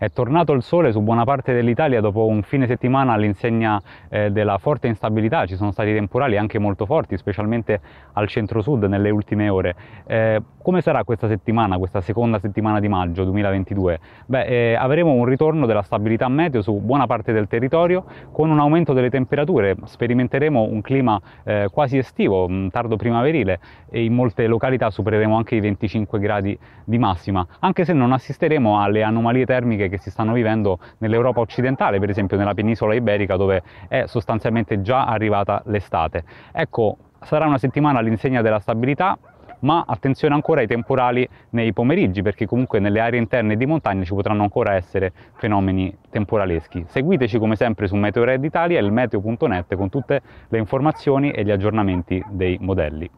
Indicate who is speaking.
Speaker 1: È tornato il sole su buona parte dell'Italia dopo un fine settimana all'insegna eh, della forte instabilità, ci sono stati temporali anche molto forti, specialmente al centro-sud nelle ultime ore. Eh, come sarà questa settimana, questa seconda settimana di maggio 2022? Beh, eh, avremo un ritorno della stabilità meteo su buona parte del territorio con un aumento delle temperature, sperimenteremo un clima eh, quasi estivo, mm, tardo primaverile e in molte località supereremo anche i 25 gradi di massima, anche se non assisteremo alle anomalie termiche che si stanno vivendo nell'Europa occidentale, per esempio nella penisola iberica dove è sostanzialmente già arrivata l'estate. Ecco, sarà una settimana all'insegna della stabilità, ma attenzione ancora ai temporali nei pomeriggi perché comunque nelle aree interne di montagna ci potranno ancora essere fenomeni temporaleschi. Seguiteci come sempre su Meteored Italia e il meteo.net con tutte le informazioni e gli aggiornamenti dei modelli.